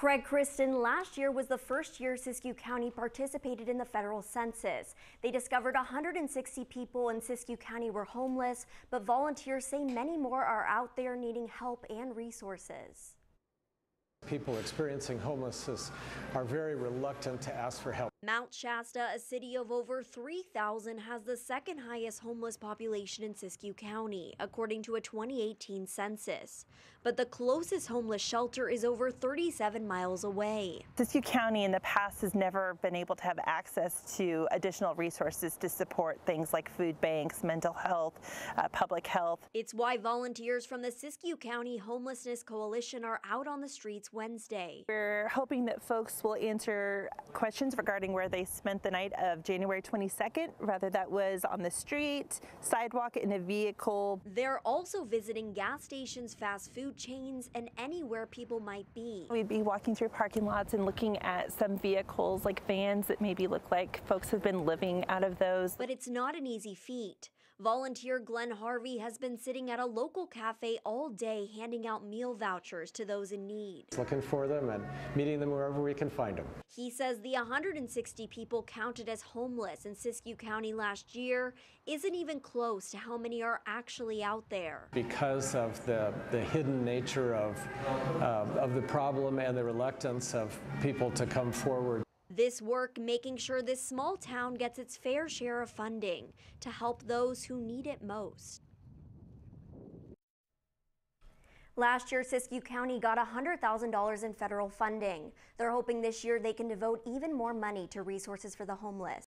Craig Kristen, last year was the first year Siskiyou County participated in the federal census. They discovered 160 people in Siskiyou County were homeless, but volunteers say many more are out there needing help and resources. People experiencing homelessness are very reluctant to ask for help. Mount Shasta, a city of over 3,000, has the second highest homeless population in Siskiyou County, according to a 2018 census. But the closest homeless shelter is over 37 miles away. Siskiyou County in the past has never been able to have access to additional resources to support things like food banks, mental health, uh, public health. It's why volunteers from the Siskiyou County Homelessness Coalition are out on the streets Wednesday. We're hoping that folks will answer questions regarding where they spent the night of January 22nd, whether that was on the street, sidewalk, in a vehicle. They're also visiting gas stations, fast food chains, and anywhere people might be. We'd be walking through parking lots and looking at some vehicles like vans that maybe look like folks have been living out of those. But it's not an easy feat. Volunteer Glenn Harvey has been sitting at a local cafe all day handing out meal vouchers to those in need. Looking for them and meeting them wherever we can find them. He says the 160 people counted as homeless in Siskiyou County last year isn't even close to how many are actually out there. Because of the, the hidden nature of, uh, of the problem and the reluctance of people to come forward. This work making sure this small town gets its fair share of funding to help those who need it most. Last year, Siskiyou County got $100,000 in federal funding. They're hoping this year they can devote even more money to resources for the homeless.